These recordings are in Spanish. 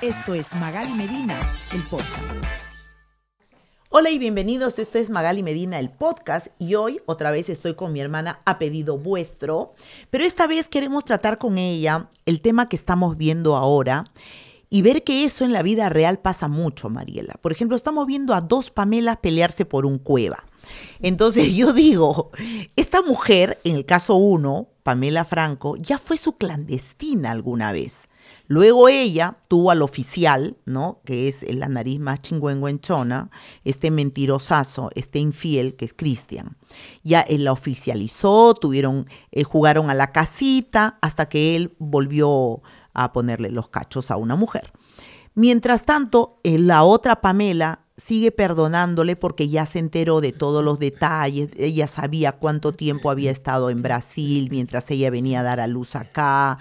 Esto es Magali Medina, el podcast. Hola y bienvenidos, esto es Magali Medina, el podcast, y hoy otra vez estoy con mi hermana a pedido vuestro, pero esta vez queremos tratar con ella el tema que estamos viendo ahora y ver que eso en la vida real pasa mucho, Mariela. Por ejemplo, estamos viendo a dos Pamela pelearse por un cueva. Entonces yo digo, esta mujer, en el caso uno, Pamela Franco, ya fue su clandestina alguna vez. Luego ella tuvo al oficial, ¿no? Que es la nariz más chingüengüenchona, este mentirosazo, este infiel que es Cristian. Ya él eh, la oficializó, tuvieron, eh, jugaron a la casita hasta que él volvió a ponerle los cachos a una mujer. Mientras tanto, eh, la otra Pamela sigue perdonándole porque ya se enteró de todos los detalles, ella sabía cuánto tiempo había estado en Brasil mientras ella venía a dar a luz acá,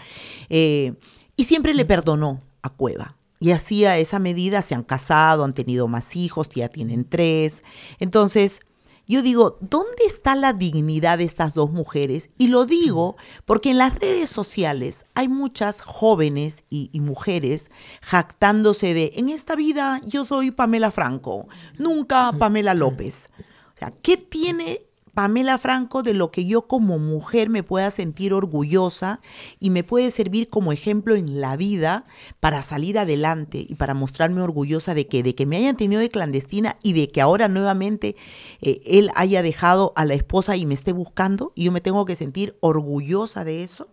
y siempre le mm. perdonó a Cueva. Y así a esa medida se han casado, han tenido más hijos, ya tienen tres. Entonces, yo digo, ¿dónde está la dignidad de estas dos mujeres? Y lo digo mm. porque en las redes sociales hay muchas jóvenes y, y, mujeres jactándose de, en esta vida yo soy Pamela Franco, nunca mm. Pamela López. O sea, ¿qué tiene Pamela Franco de lo que yo como mujer me pueda sentir orgullosa y me puede servir como ejemplo en la vida para salir adelante y para mostrarme orgullosa de que, de que me hayan tenido de clandestina y de que ahora nuevamente eh, él haya dejado a la esposa y me esté buscando y yo me tengo que sentir orgullosa de eso.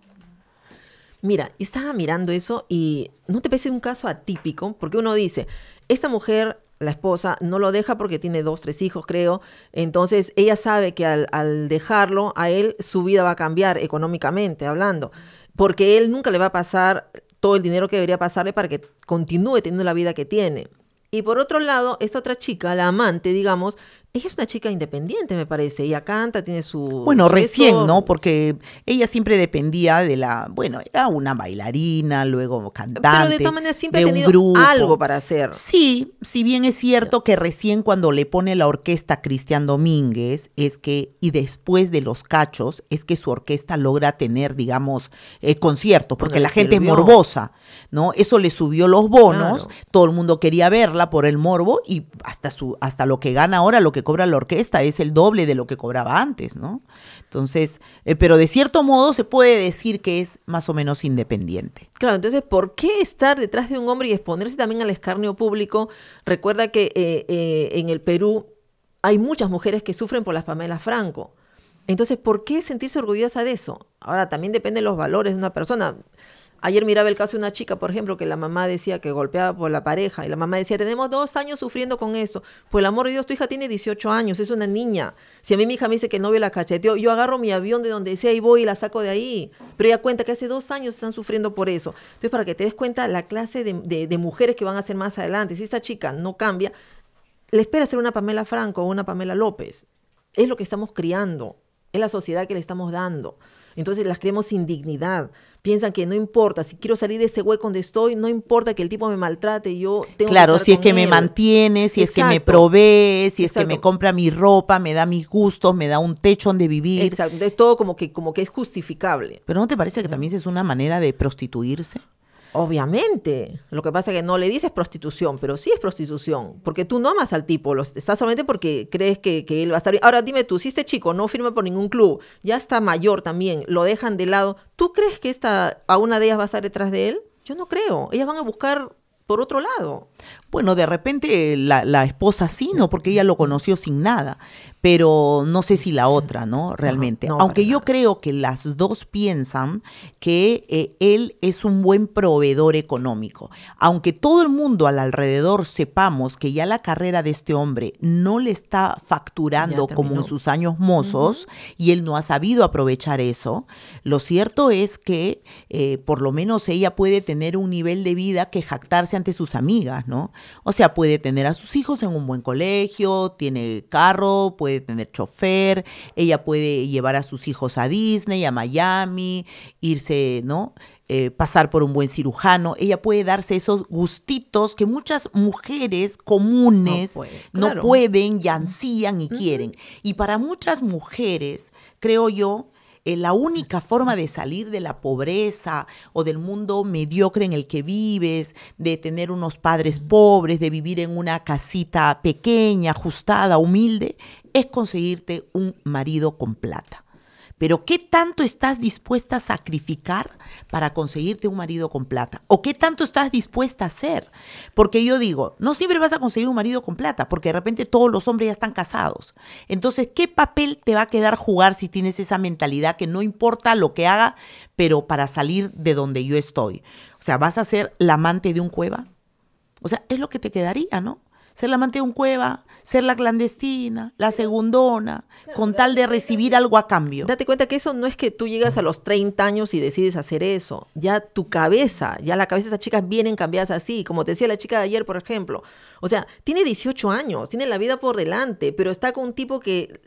Mira, yo estaba mirando eso y no te parece un caso atípico, porque uno dice, esta mujer la esposa no lo deja porque tiene dos, tres hijos, creo. Entonces ella sabe que al, al dejarlo a él, su vida va a cambiar económicamente hablando, porque él nunca le va a pasar todo el dinero que debería pasarle para que continúe teniendo la vida que tiene. Y por otro lado, esta otra chica, la amante, digamos, ella es una chica independiente, me parece. Ella canta, tiene su... Bueno, recién, ¿no? Porque ella siempre dependía de la... Bueno, era una bailarina, luego cantante. Pero de todas maneras siempre ha tenido algo para hacer. Sí, si bien es cierto que recién cuando le pone la orquesta a Cristian Domínguez, es que... Y después de Los Cachos, es que su orquesta logra tener, digamos, eh, conciertos. Porque la gente es morbosa, ¿no? Eso le subió los bonos. Todo el mundo quería verla por el morbo. Y hasta, su, hasta lo que gana ahora, lo que cobra la orquesta es el doble de lo que cobraba antes, ¿no? Entonces, eh, pero de cierto modo se puede decir que es más o menos independiente. Claro, entonces, ¿por qué estar detrás de un hombre y exponerse también al escarnio público? Recuerda que eh, eh, en el Perú hay muchas mujeres que sufren por las Pamela Franco. Entonces, ¿por qué sentirse orgullosa de eso? Ahora, también depende los valores de una persona. Ayer miraba el caso de una chica, por ejemplo, que la mamá decía que golpeaba por la pareja y la mamá decía, tenemos dos años sufriendo con eso. Pues el amor de Dios, tu hija tiene 18 años, es una niña. Si a mí mi hija me dice que no novio la cacheteó, yo agarro mi avión de donde sea y voy y la saco de ahí. Pero ella cuenta que hace dos años están sufriendo por eso. Entonces, para que te des cuenta la clase de, de mujeres que van a ser más adelante, si esta chica no cambia, le espera ser una Pamela Franco o una Pamela López. Es lo que estamos criando, es la sociedad que le estamos dando. Entonces las creemos sin dignidad. Piensan que no importa, si quiero salir de ese hueco donde estoy, no importa que el tipo me maltrate, yo tengo Claro, que si es que me mantiene, si es que me provee, si es que me compra mi ropa, me da mis gustos, me da un techo donde vivir. Exacto, es todo como que, como que es justificable. Pero ¿no te parece que también es una manera de prostituirse? Obviamente. Lo que pasa es que no le dices prostitución, pero sí es prostitución. Porque tú no amas al tipo, lo, estás solamente porque crees que, él va a estar Ahora dime tú, si este chico no firma por ningún club, ya está mayor también, lo dejan de lado, ¿tú crees que esta, a una de ellas va a estar detrás de él? Yo no creo. Ellas van a buscar por otro lado. Bueno, de repente eh, la, la, esposa sí, ¿no? Porque ella lo conoció sin nada pero no sé si la otra, ¿no? Realmente. Aunque yo creo que las dos piensan que eh, él es un buen proveedor económico. Aunque todo el mundo al alrededor sepamos que ya la carrera de este hombre no le está facturando como en sus años mozos y él no ha sabido aprovechar eso, lo cierto es que eh, por lo menos ella puede tener un nivel de vida que jactarse ante sus amigas, ¿no? O sea, puede tener a sus hijos en un buen colegio, tiene carro, puede tener chofer, ella puede llevar a sus hijos a Disney, a Miami, irse, ¿no? Eh, pasar por un buen cirujano, ella puede darse esos gustitos que muchas mujeres comunes no, pueden y ansían y quieren. Y para muchas mujeres, creo yo, eh, la única forma de salir de la pobreza o del mundo mediocre en el que vives, de tener unos padres pobres, de vivir en una casita pequeña, ajustada, humilde, es conseguirte un marido con plata. Pero ¿qué tanto estás dispuesta a sacrificar para conseguirte un marido con plata? ¿O qué tanto estás dispuesta a hacer? Porque yo digo, no siempre vas a conseguir un marido con plata, porque de repente todos los hombres ya están casados. Entonces, ¿qué papel te va a quedar jugar si tienes esa mentalidad que no importa lo que haga, pero para salir de donde yo estoy? O sea, ¿vas a ser la amante de un cueva? O sea, es lo que te quedaría, ¿no? ser la amante de un cueva, ser la clandestina, la segundona, con tal de recibir algo a cambio. Date cuenta que eso no es que tú llegas a los 30 años y decides hacer eso. Ya tu cabeza, ya la cabeza de estas chicas vienen cambiadas así. Como te decía la chica de ayer, por ejemplo. O sea, tiene 18 años, tiene la vida por delante, pero está con un tipo que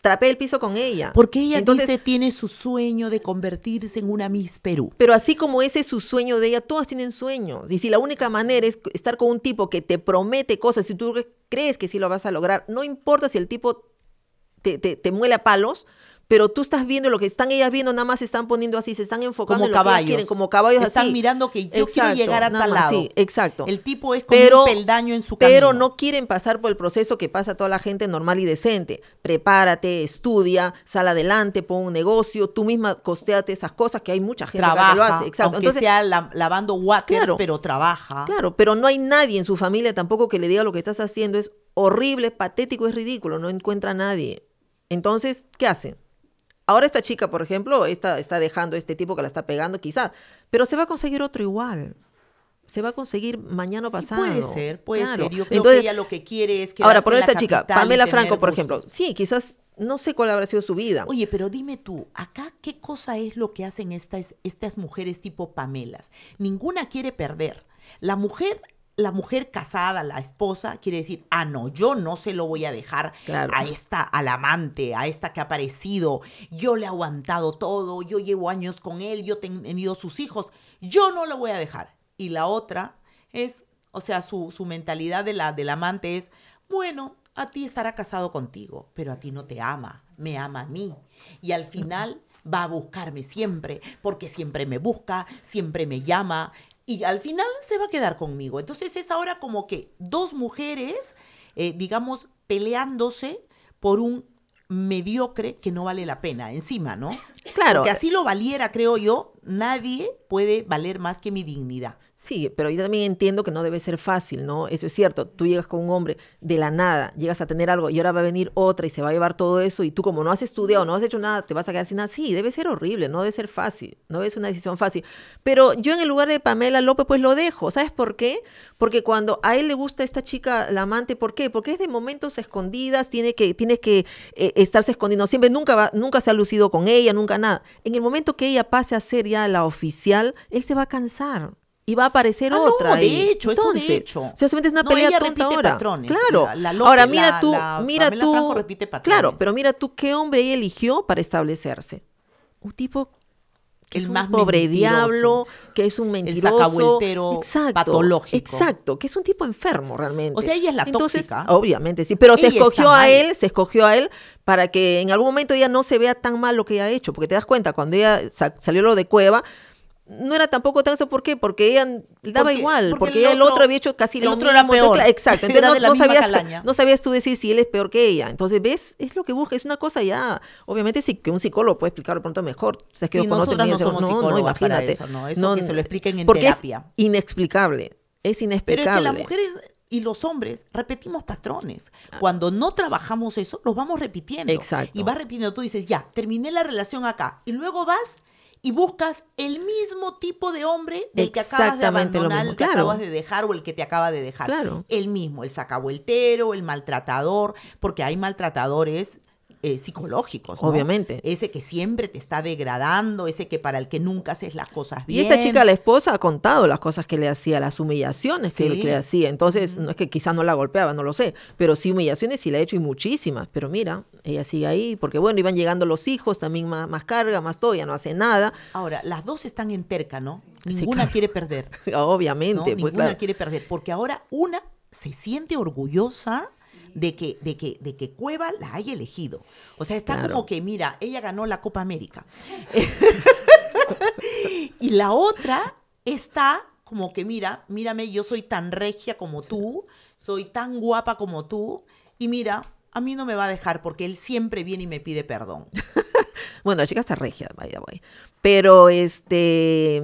trapé el piso con ella. Porque ella Entonces, dice tiene su sueño de convertirse en una Miss Perú. Pero así como ese es su sueño de ella, todas tienen sueños. Y si la única manera es estar con un tipo que te promete cosas y tú crees que sí lo vas a lograr, no importa si el tipo te, te, te muele a palos, pero tú estás viendo lo que están ellas viendo, nada más se están poniendo así, se están enfocando como caballos. como caballos están mirando que yo llegar a tal lado. exacto. El tipo es como un peldaño en su camino. Pero no quieren pasar por el proceso que pasa toda la gente normal y decente. Prepárate, estudia, sal adelante, pon un negocio, tú misma costeate esas cosas que hay mucha gente que lo hace. Exacto. Entonces, sea lavando waters, pero trabaja. Claro, pero no hay nadie en su familia tampoco que le diga lo que estás haciendo es horrible, patético, es ridículo, no encuentra a nadie. Entonces, ¿qué hacen? Ahora esta chica, por ejemplo, está dejando a este tipo que la está pegando, quizás, pero se va a conseguir otro igual. Se va a conseguir mañana sí, pasado. Puede ser, puede ser. Yo que ella lo que quiere es que. Ahora, por esta chica, Pamela Franco, por ejemplo. Sí, quizás no sé cuál habrá sido su vida. Oye, pero dime tú, acá qué cosa es lo que hacen estas, estas mujeres tipo Pamelas. Ninguna quiere perder. La mujer la mujer casada, la esposa, quiere decir, ah, no, yo no se lo voy a dejar a esta, al amante, a esta que ha aparecido, yo le he aguantado todo, yo llevo años con él, yo he tenido sus hijos, yo no lo voy a dejar. Y la otra es, o sea, su, su mentalidad de la, del amante es, bueno, a ti estará casado contigo, pero a ti no te ama, me ama a mí. Y al final va a buscarme siempre, porque siempre me busca, siempre me llama, y al final se va a quedar conmigo. Entonces es ahora como que dos mujeres, eh, digamos, peleándose por un mediocre que no vale la pena encima, ¿no? Claro. Que así lo valiera, creo yo, nadie puede valer más que mi dignidad. Sí, pero yo también entiendo que no debe ser fácil, ¿no? Eso es cierto. Tú llegas con un hombre de la nada, llegas a tener algo y ahora va a venir otra y se va a llevar todo eso y tú como no has estudiado, no has hecho nada, te vas a quedar sin nada. Sí, debe ser horrible, no debe ser fácil, no es una decisión fácil. Pero yo en el lugar de Pamela López pues lo dejo, ¿sabes por qué? Porque cuando a él le gusta esta chica, la amante, ¿por qué? Porque es de momentos escondidas, tiene que, tiene que eh, estarse escondiendo siempre, nunca, nunca se ha lucido con ella, nunca nada. En el momento que ella pase a ser ya la oficial, él se va a cansar y va a aparecer ah, otra. No, de hecho, hecho. es una pelea tonta ahora. claro. ahora mira tú, mira tú. repite patrones. Claro, pero mira tú qué hombre ella eligió para establecerse. Un tipo que es un más pobre diablo, que es un mentiroso, exacto, patológico. Exacto, que es un tipo enfermo realmente. O sea, ella es la tóxica. Obviamente, sí, pero se escogió a él, se escogió a él para que en algún momento ella no se vea tan mal lo que ella ha hecho, porque te das cuenta, cuando ella salió lo de Cueva, no era tampoco tan eso, ¿por qué? Porque ella daba igual, porque, el, otro, había hecho casi el otro Era peor. Exacto, entonces no, sabías, no, sabías, tú decir si él es peor que ella. Entonces, ¿ves? Es lo que busca, es una cosa ya, obviamente sí, que un psicólogo puede explicarlo pronto mejor. O sea, que si nosotros no somos no, no, imagínate. no, que se lo expliquen en porque terapia. inexplicable, es inexplicable. Pero es que las mujeres y los hombres repetimos patrones. Ah. Cuando no trabajamos eso, los vamos repitiendo. Exacto. Y vas repitiendo, tú dices, ya, terminé la relación acá. Y luego vas y buscas el mismo tipo de hombre del que acabas de abandonar, el que acabas de dejar o el que te acaba de dejar. El mismo, el sacabueltero, el maltratador, porque hay maltratadores eh, psicológicos. Obviamente. Ese que siempre te está degradando, ese que para el que nunca haces las cosas bien. Y esta chica, la esposa, ha contado las cosas que le hacía, las humillaciones que, le hacía. Entonces, no es que quizás no la golpeaba, no lo sé, pero sí humillaciones sí la ha hecho y muchísimas. Pero mira, ella sigue ahí, porque bueno, iban llegando los hijos, también más, carga, más todo, ya no hace nada. Ahora, las dos están en terca, ¿no? Ninguna quiere perder. Obviamente. Pues, Ninguna quiere perder, porque ahora una se siente orgullosa de que, de que, de que Cueva la haya elegido. O sea, está como que, mira, ella ganó la Copa América. y la otra está como que, mira, mírame, yo soy tan regia como tú, soy tan guapa como tú, y mira, a mí no me va a dejar porque él siempre viene y me pide perdón. bueno, la chica está regia, by the Pero este.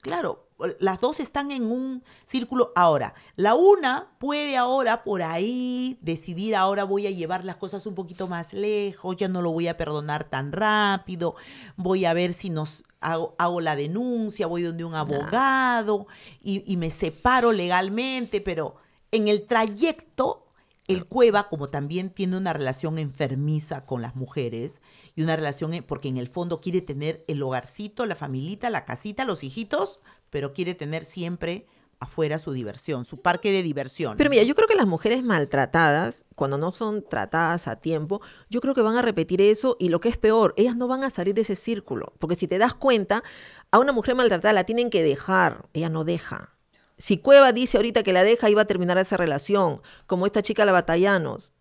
Claro, las dos están en un círculo ahora. La una puede ahora por ahí decidir, ahora voy a llevar las cosas un poquito más lejos, ya no lo voy a perdonar tan rápido, voy a ver si nos hago, la denuncia, voy donde un abogado y, y me separo legalmente, pero en el trayecto el cueva, como también tiene una relación enfermiza con las mujeres, y una relación, porque en el fondo quiere tener el hogarcito, la familita, la casita, los hijitos, pero quiere tener siempre afuera su diversión, su parque de diversión. Pero mira, yo creo que las mujeres maltratadas, cuando no son tratadas a tiempo, yo creo que van a repetir eso y lo que es peor, ellas no van a salir de ese círculo, porque si te das cuenta, a una mujer maltratada la tienen que dejar, ella no deja. Si Cueva dice ahorita que la deja, iba a terminar esa relación, como esta chica la Batallanos.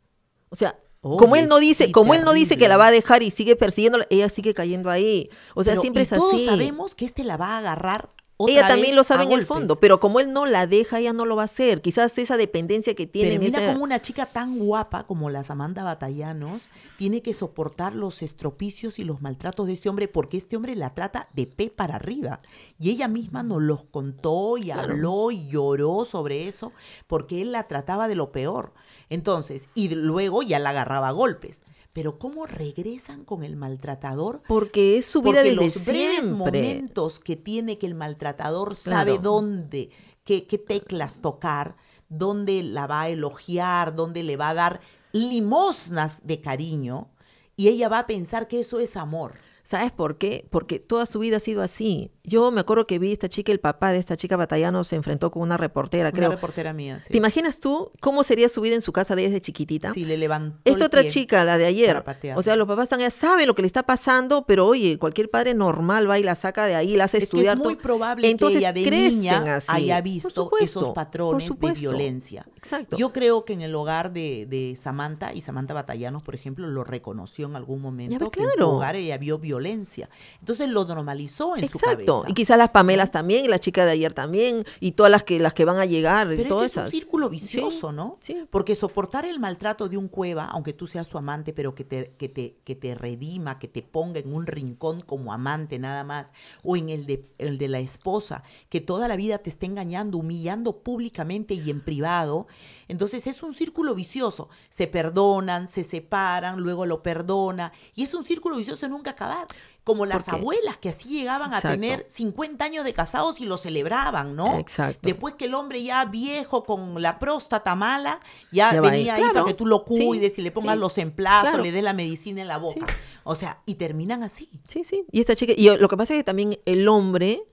O sea, como él no dice, como él no dice que la va a dejar y sigue persiguiendo, ella sigue cayendo ahí. O sea, siempre es así. Todos sabemos que este la va a agarrar ella también lo sabe en el fondo, pero como él no la deja, ella no lo va a hacer. Quizás esa dependencia que tiene. mira como una chica tan guapa como la Samantha Batallanos tiene que soportar los estropicios y los maltratos de este hombre porque este hombre la trata de pe para arriba. Y ella misma nos los contó y habló y lloró sobre eso porque él la trataba de lo peor. Entonces, y luego ya la agarraba a golpes pero cómo regresan con el maltratador. Porque es su vida Porque los breves momentos que tiene que el maltratador sabe dónde, qué, qué teclas tocar, dónde la va a elogiar, dónde le va a dar limosnas de cariño, y ella va a pensar que eso es amor. ¿Sabes por qué? Porque toda su vida ha sido así. Yo me acuerdo que vi esta chica, el papá de esta chica batallano se enfrentó con una reportera, creo. Una reportera mía, sí. ¿Te imaginas tú cómo sería su vida en su casa desde chiquitita? si le levantó Esta otra chica, la de ayer. O sea, los papás están, ya saben lo que le está pasando, pero oye, cualquier padre normal va y la saca de ahí, la hace estudiar. Que es muy probable Entonces, que ella de niña haya visto esos patrones de violencia. Exacto. Yo creo que en el hogar de, Samantha y Samantha Batallanos, por ejemplo, lo reconoció en algún momento. en su hogar ella violencia violencia. Entonces lo normalizó en Exacto. su cabeza. Exacto. Y quizás las Pamelas también, y la chica de ayer también, y todas las que, las que van a llegar. Pero y todas es un círculo vicioso, ¿no? Sí. Porque soportar el maltrato de un cueva, aunque tú seas su amante, pero que te, que, te, que te redima, que te ponga en un rincón como amante nada más, o en el de, el de la esposa, que toda la vida te esté engañando, humillando públicamente y en privado. Entonces es un círculo vicioso. Se perdonan, se separan, luego lo perdona. Y es un círculo vicioso nunca acabar como las abuelas que así llegaban a tener 50 años de casados y lo celebraban, ¿no? Exacto. Después que el hombre ya viejo con la próstata mala, ya, venía ahí, para que tú lo cuides y le pongas los emplazos, le des la medicina en la boca. O sea, y terminan así. Sí, sí. Y esta chica, y lo que pasa es que también el hombre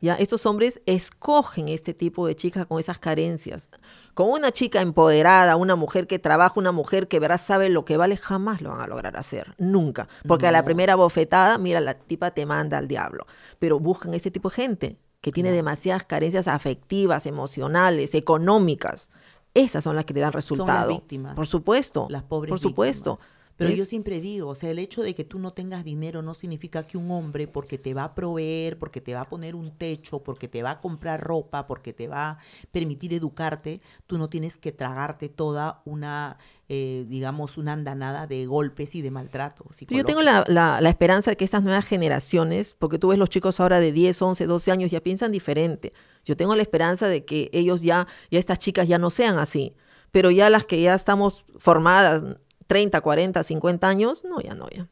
¿ya? Estos hombres escogen este tipo de chicas con esas carencias. Con una chica empoderada, una mujer que trabaja, una mujer que verás sabe lo que vale, jamás lo van a lograr hacer, nunca. Porque a la primera bofetada, mira, la tipa te manda al diablo. Pero buscan este tipo de gente que tiene demasiadas carencias afectivas, emocionales, económicas. Esas son las que le dan resultado. víctimas. Por supuesto. Las pobres Por supuesto. Pero yo siempre digo, o sea, el hecho de que tú no tengas dinero no significa que un hombre, porque te va a proveer, porque te va a poner un techo, porque te va a comprar ropa, porque te va a permitir educarte, tú no tienes que tragarte toda una, eh, digamos, una andanada de golpes y de maltratos. Yo tengo la, la esperanza de que estas nuevas generaciones, porque tú ves los chicos ahora de 10, 11, 12 años, ya piensan diferente. Yo tengo la esperanza de que ellos ya, ya estas chicas ya no sean así pero ya las que ya estamos formadas, 30, 40, 50 años, no, ya no, ya.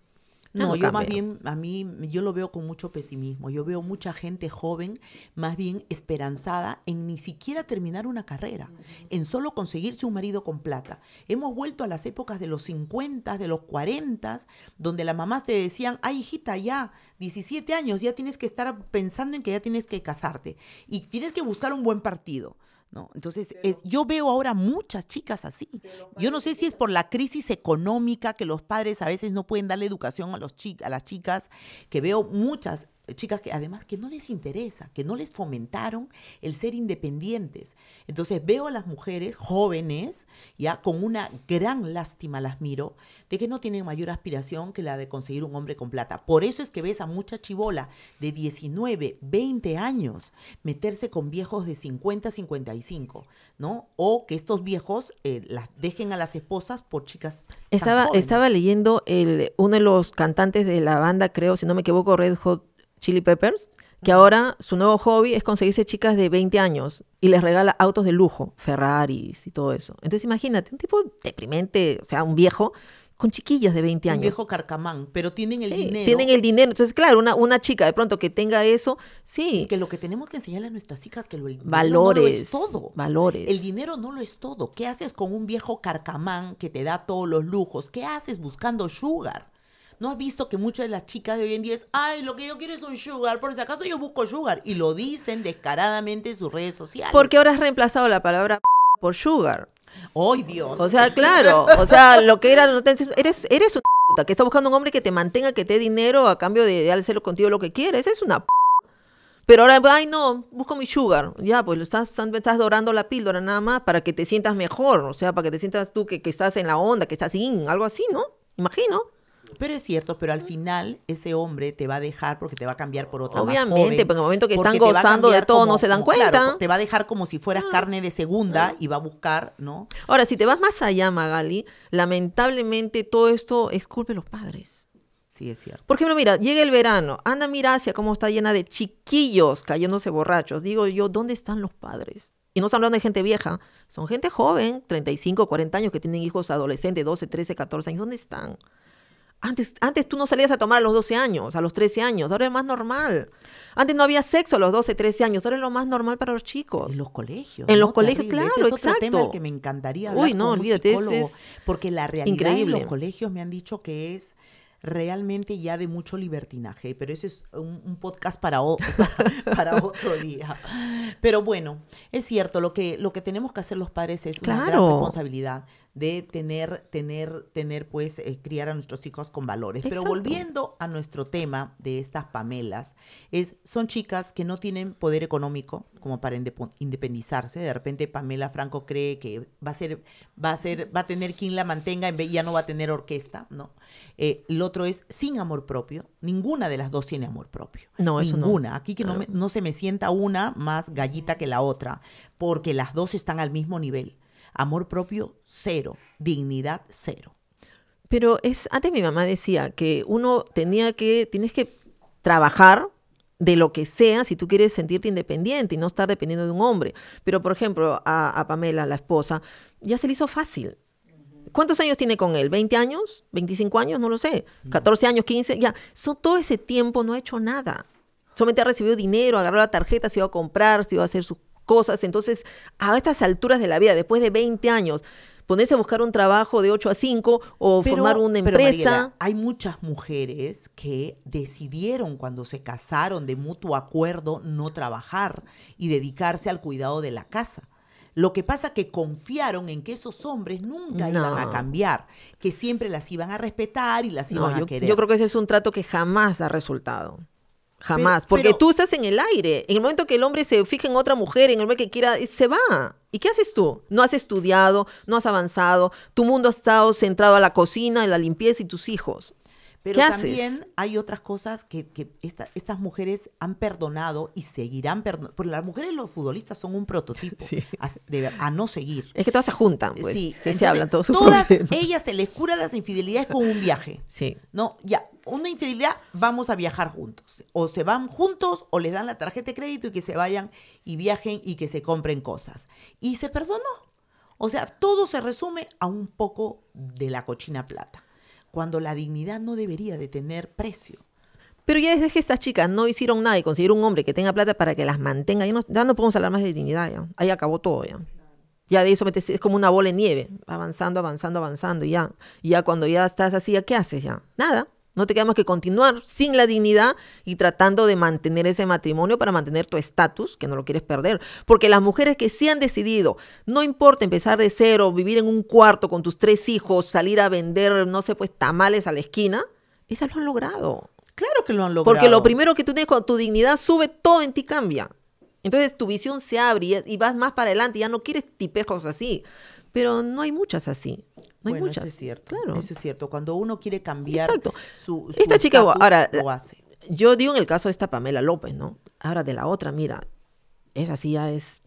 No, yo más bien, a mí, yo lo veo con mucho pesimismo. Yo veo mucha gente joven, más bien esperanzada en ni siquiera terminar una carrera, en solo conseguirse un marido con plata. Hemos vuelto a las épocas de los 50, de los 40, donde las mamás te decían, ay hijita, ya, 17 años, ya tienes que estar pensando en que ya tienes que casarte y tienes que buscar un buen partido. Entonces, yo veo ahora muchas chicas así. Yo no sé si es por la crisis económica que los padres a veces no pueden darle educación a, los a las chicas, que veo muchas chicas que además que no les interesa, que no les fomentaron el ser independientes. Entonces veo a las mujeres jóvenes, ya con una gran lástima las miro, de que no tienen mayor aspiración que la de conseguir un hombre con plata. Por eso es que ves a mucha chivola de 19, 20 años meterse con viejos de 50, 55, ¿no? O que estos viejos eh, las dejen a las esposas por chicas. Estaba, estaba leyendo el, uno de los cantantes de la banda, creo, si no me equivoco, Red Hot Chili Peppers, que ahora su nuevo hobby es conseguirse chicas de 20 años y les regala autos de lujo, Ferraris y todo eso. Entonces imagínate, un tipo deprimente, o sea, un viejo con chiquillas de 20 años. Un viejo carcamán, pero tienen el dinero. Tienen el dinero. Entonces, claro, una, chica de pronto que tenga eso, sí. que lo que tenemos que enseñarle a nuestras hijas que lo, el valores, dinero no lo es todo. Valores. El dinero no lo es todo. ¿Qué haces con un viejo carcamán que te da todos los lujos? ¿Qué haces buscando sugar? ¿No has visto que muchas de las chicas de hoy en día es, ay, lo que yo quiero es un sugar, por si acaso yo busco sugar? Y lo dicen descaradamente en sus redes sociales. Porque ahora has reemplazado la palabra por sugar. ¡Ay, Dios! O sea, claro, o sea, lo que era, eres, eres una puta, que está buscando un hombre que te mantenga, que te dé dinero a cambio de, hacerlo hacer contigo lo que quieres, es una p pero ahora, ay no, busco mi sugar. Ya, pues lo estás, estás dorando la píldora nada más para que te sientas mejor, o sea, para que te sientas tú que, que estás en la onda, que estás in, algo así, ¿no? Imagino. Pero es cierto, pero al final ese hombre te va a dejar porque te va a cambiar por otra Obviamente, más en el momento que están gozando de todo no se dan cuenta. te va a dejar como si fueras ah. carne de segunda ah. y va a buscar, ¿no? Ahora, si te vas más allá, Magali, lamentablemente todo esto es culpa de los padres. Sí, es cierto. Por ejemplo, mira, llega el verano, anda, mira hacia cómo está llena de chiquillos cayéndose borrachos. Digo yo, ¿dónde están los padres? Y no estamos hablando de gente vieja, son gente joven, 35, 40 años, que tienen hijos adolescentes, 12, 13, 14 años. ¿Dónde están? Antes, tú no salías a tomar a los 12 años, a los 13 años, ahora es más normal. Antes no había sexo a los 12, 13 años, ahora es lo más normal para los chicos. En los colegios. En los colegios, claro, Ese es exacto. tema que me encantaría hablar Uy, no, con un olvídate, psicólogo, porque la realidad Increíble. en los colegios me han dicho que es realmente ya de mucho libertinaje, pero eso es un, podcast para, para otro día. Pero bueno, es cierto, lo que, lo que tenemos que hacer los padres es una gran responsabilidad de tener, tener, tener, pues, eh, criar a nuestros hijos con valores. Pero volviendo a nuestro tema de estas Pamelas, es, son chicas que no tienen poder económico como para independizarse. De repente Pamela Franco cree que va a ser, va a ser, va a tener quien la mantenga y ya no va a tener orquesta, ¿no? Eh, el otro es sin amor propio. Ninguna de las dos tiene amor propio. No, eso Ninguna. Aquí que no, se me sienta una más gallita que la otra, porque las dos están al mismo nivel. Amor propio, cero. Dignidad, cero. Pero es, antes mi mamá decía que uno tenía que, tienes que trabajar de lo que sea si tú quieres sentirte independiente y no estar dependiendo de un hombre. Pero, por ejemplo, a, a Pamela, la esposa, ya se le hizo fácil. ¿Cuántos años tiene con él? ¿20 años? ¿25 años? No lo sé. ¿14 años? ¿15? Ya. So, todo ese tiempo no ha hecho nada. Solamente ha recibido dinero, agarró la tarjeta, se iba a comprar, se iba a hacer sus cosas. Entonces, a estas alturas de la vida, después de 20 años, ponerse a buscar un trabajo de 8 a 5 o formar una empresa. hay muchas mujeres que decidieron cuando se casaron de mutuo acuerdo no trabajar y dedicarse al cuidado de la casa. Lo que pasa que confiaron en que esos hombres nunca iban a cambiar, que siempre las iban a respetar y las iban a querer. Yo creo que ese es un trato que jamás ha resultado. Jamás, porque tú estás en el aire. En el momento que el hombre se fija en otra mujer, en el hombre que quiera, se va. ¿Y qué haces tú? No has estudiado, no has avanzado, tu mundo ha estado centrado en la cocina, en la limpieza y tus hijos. Pero también hay otras cosas que, estas mujeres han perdonado y seguirán perdonando. Porque las mujeres los futbolistas son un prototipo a, no seguir. Es que todas se juntan, eh, pues. Sí, se, hablan todos Todas ellas se les cura las infidelidades con un viaje. Sí. No, ya, una infidelidad, vamos a viajar juntos. O se van juntos o les dan la tarjeta de crédito y que se vayan y viajen y que se compren cosas. Y se perdonó. O sea, todo se resume a un poco de la cochina plata cuando la dignidad no debería de tener precio. Pero ya desde que estas chicas no hicieron nada y consiguieron un hombre que tenga plata para que las mantenga, ya no, ya no podemos hablar más de dignidad, ya. ahí acabó todo ya. Ya de eso es como una bola de nieve, avanzando, avanzando, avanzando, y ya. ya cuando ya estás así, ¿qué haces ya? Nada. No te quedamos que continuar sin la dignidad y tratando de mantener ese matrimonio para mantener tu estatus, que no lo quieres perder. Porque las mujeres que sí han decidido, no importa empezar de cero, vivir en un cuarto con tus tres hijos, salir a vender, no sé, pues tamales a la esquina, esas lo han logrado. Claro que lo han logrado. Porque lo primero que tú tienes cuando tu dignidad sube, todo en ti cambia. Entonces tu visión se abre y, vas más para adelante, y ya no quieres tipejos así. Pero no hay muchas así. No muchas. Eso es cierto. Eso es cierto. Cuando uno quiere cambiar Su, su Esta chica, ahora, lo hace. yo digo en el caso de esta Pamela López, ¿no? Ahora de la otra, mira, esa sí ya es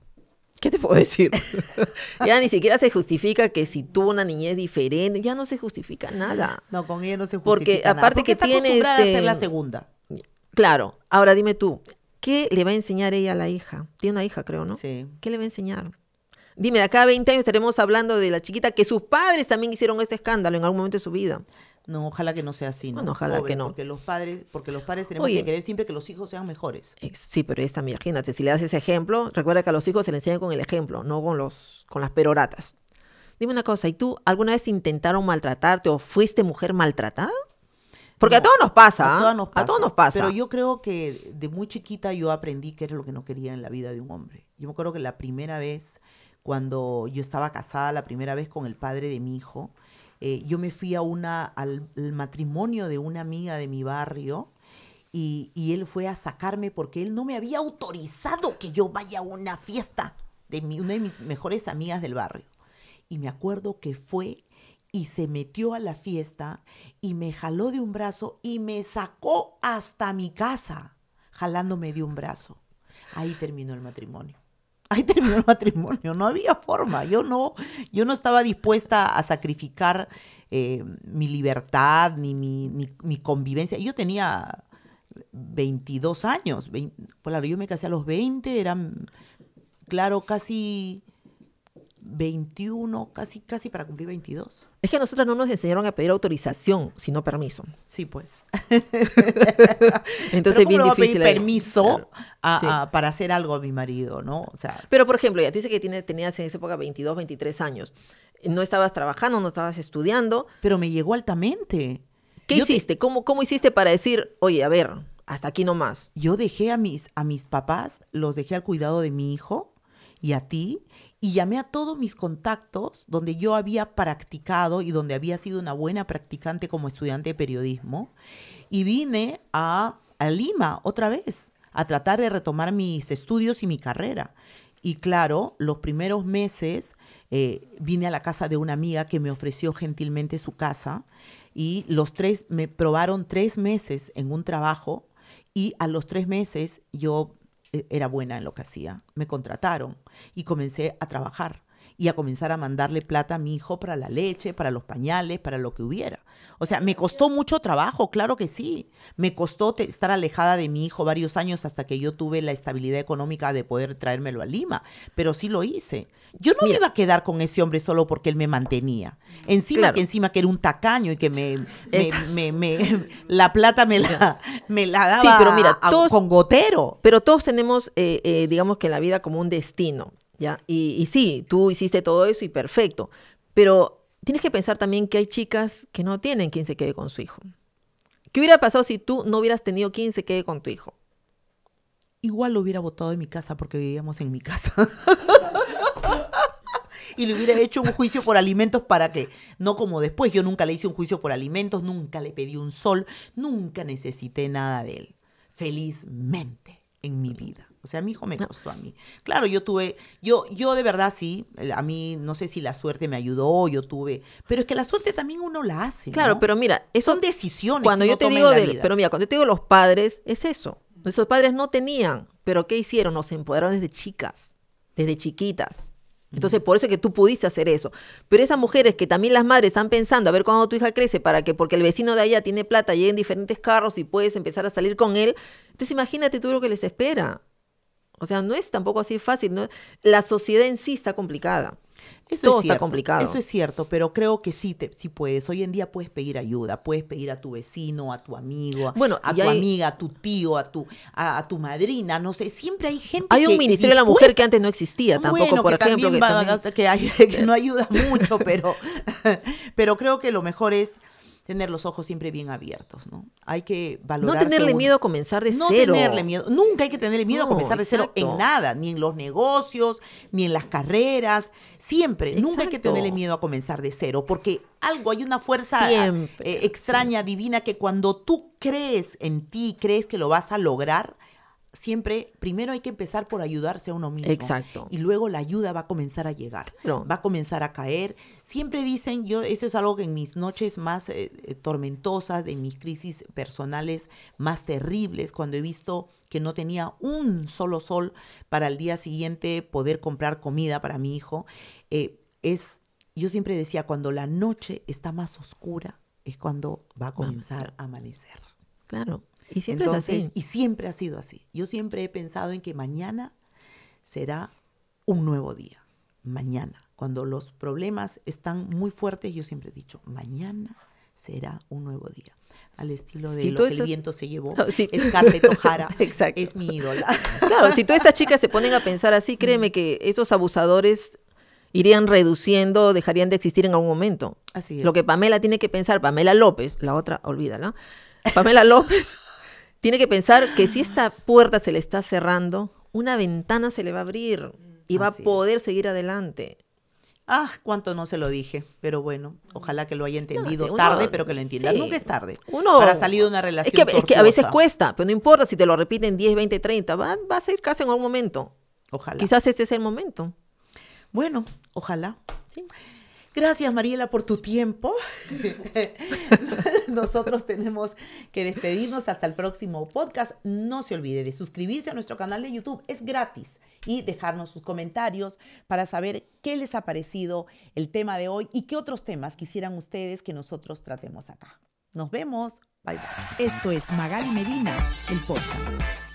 ¿Qué te puedo decir? ya ni siquiera se justifica que si tuvo una niñez diferente, ya no se justifica nada. No, con ella no se justifica Porque aparte que tiene este... la segunda. Claro. Ahora dime tú, ¿qué le va a enseñar ella a la hija? Tiene una hija, creo, ¿no? Sí. ¿Qué le va a enseñar? Dime, de acá a 20 años estaremos hablando de la chiquita que sus padres también hicieron este escándalo en algún momento de su vida. No, ojalá que no sea así, ¿no? ojalá que no. Porque los padres, porque los padres tenemos que querer siempre que los hijos sean mejores. Eh, sí, pero esta, imagínate, si le das ese ejemplo, recuerda que a los hijos se les enseña con el ejemplo, no con los, con las peroratas. Dime una cosa, ¿y tú alguna vez intentaron maltratarte o fuiste mujer maltratada? Porque a, todos nos pasa, a ¿ah? todos nos pasa. Pero yo creo que de muy chiquita yo aprendí qué era lo que no quería en la vida de un hombre. Yo me acuerdo que la primera vez cuando yo estaba casada la primera vez con el padre de mi hijo. Eh, yo me fui a una, al, matrimonio de una amiga de mi barrio y, él fue a sacarme porque él no me había autorizado que yo vaya a una fiesta de una de mis mejores amigas del barrio. Y me acuerdo que fue y se metió a la fiesta y me jaló de un brazo y me sacó hasta mi casa, jalándome de un brazo. Ahí terminó el matrimonio ahí terminó el matrimonio, no había forma, yo no, yo no estaba dispuesta a sacrificar eh, mi libertad, ni mi, mi, mi, convivencia. Yo tenía 22 años, claro, yo me casé a los 20, eran, claro, casi 21, casi, casi para cumplir 22. Es que a nosotros no nos enseñaron a pedir autorización, sino permiso. Sí, pues. Entonces es bien difícil. permiso para hacer algo a mi marido, ¿no? O sea, Pero, por ejemplo, ya tú dices que tiene, tenías en esa época 22, 23 años. No estabas trabajando, no estabas estudiando. Pero me llegó altamente. ¿Qué hiciste? ¿Cómo, ¿Cómo hiciste para decir, oye, a ver, hasta aquí nomás? Yo dejé a mis, a mis papás, los dejé al cuidado de mi hijo y a ti y llamé a todos mis contactos donde yo había practicado y donde había sido una buena practicante como estudiante de periodismo y vine a, Lima otra vez a tratar de retomar mis estudios y mi carrera. Y claro, los primeros meses eh, vine a la casa de una amiga que me ofreció gentilmente su casa y los tres me probaron tres meses en un trabajo y a los tres meses yo e-, era buena en lo que hacía. Me contrataron y comencé a trabajar y a comenzar a mandarle plata a mi hijo para la leche, para los pañales, para lo que hubiera. O sea, me costó mucho trabajo, claro que sí. Me costó estar alejada de mi hijo varios años hasta que yo tuve la estabilidad económica de poder traérmelo a Lima, pero sí lo hice. Yo no me iba a quedar con ese hombre solo porque él me mantenía. Encima que encima que era un tacaño y que me, me, la plata me la, daba pero mira, con gotero. Pero todos tenemos, eh, eh, digamos que la vida como un destino. Y, sí, tú hiciste todo eso y perfecto, pero tienes que pensar también que hay chicas que no tienen quien se quede con su hijo. ¿Qué hubiera pasado si tú no hubieras tenido quien se quede con tu hijo? Igual lo hubiera votado en mi casa porque vivíamos en mi casa. y le hubiera hecho un juicio por alimentos para que, no como después, yo nunca le hice un juicio por alimentos, nunca le pedí un sol, nunca necesité nada de él. Felizmente en mi vida. O sea, mi hijo me costó a mí. Claro, yo tuve, yo, yo de verdad sí, eh, a mí no sé si la suerte me ayudó, yo tuve, pero es que la suerte también uno la hace. Claro, pero mira, son decisiones. Cuando yo te digo, vida. pero mira, cuando yo te digo los padres, es eso. Esos padres no tenían, pero ¿qué hicieron? Nos empoderaron desde chicas, desde chiquitas. Entonces, por eso que tú pudiste hacer eso. Pero esas mujeres que también las madres están pensando a ver cuando tu hija crece para que, porque el vecino de allá tiene plata, en diferentes carros y puedes empezar a salir con él. Entonces, imagínate tú lo que les espera. O sea, no es tampoco así fácil. La sociedad en sí está complicada. Eso está complicado. Eso es cierto, pero creo que sí, te, puedes. Hoy en día puedes pedir ayuda, puedes pedir a tu vecino, a tu amigo, bueno, a tu amiga, a tu tío, a tu, a, tu madrina, no sé. Siempre hay gente. Hay un ministerio de la mujer que antes no existía tampoco, por ejemplo. También que, también... no ayuda mucho, pero, pero creo que lo mejor es tener los ojos siempre bien abiertos, ¿no? Hay que valorar. No tenerle miedo a comenzar de cero. No tenerle miedo. Nunca hay que tenerle miedo a comenzar de cero en nada, ni en los negocios, ni en las carreras. Siempre, nunca hay que tenerle miedo a comenzar de cero, porque algo, hay una fuerza eh, extraña, divina, que cuando tú crees en ti, crees que lo vas a lograr, siempre, primero hay que empezar por ayudarse a uno mismo. Exacto. Y luego la ayuda va a comenzar a llegar, va a comenzar a caer. Siempre dicen, yo, eso es algo que en mis noches más eh, eh, tormentosas, de mis crisis personales más terribles, cuando he visto que no tenía un solo sol para el día siguiente poder comprar comida para mi hijo, eh, es, yo siempre decía, cuando la noche está más oscura, es cuando va a comenzar a amanecer. Claro. Y siempre es así. Y siempre ha sido así. Yo siempre he pensado en que mañana será un nuevo día. Mañana. Cuando los problemas están muy fuertes, yo siempre he dicho, mañana será un nuevo día. Al estilo de lo que el viento se llevó. Scarlett es mi ídola. Claro, si todas estas chicas se ponen a pensar así, mm. créeme que esos abusadores irían reduciendo, dejarían de existir en algún momento. Así es. Lo que Pamela tiene que pensar, Pamela López, la otra, olvídala. Pamela López tiene que pensar que si esta puerta se le está cerrando, una ventana se le va a abrir y va a poder seguir adelante. Ah, cuánto no se lo dije, pero bueno, ojalá que lo haya entendido tarde, pero que lo entienda. Nunca es tarde. Uno, para salir de una relación. Es que, a veces cuesta, pero no importa si te lo repiten 10, 20, 30, va, a ser casi en algún momento. Ojalá. Quizás este es el momento. Bueno, ojalá. Gracias, Mariela, por tu tiempo. Nosotros tenemos que despedirnos hasta el próximo podcast. No se olvide de suscribirse a nuestro canal de YouTube, es gratis, y dejarnos sus comentarios para saber qué les ha parecido el tema de hoy y qué otros temas quisieran ustedes que nosotros tratemos acá. Nos vemos. Bye, Esto es Magali Medina, el podcast.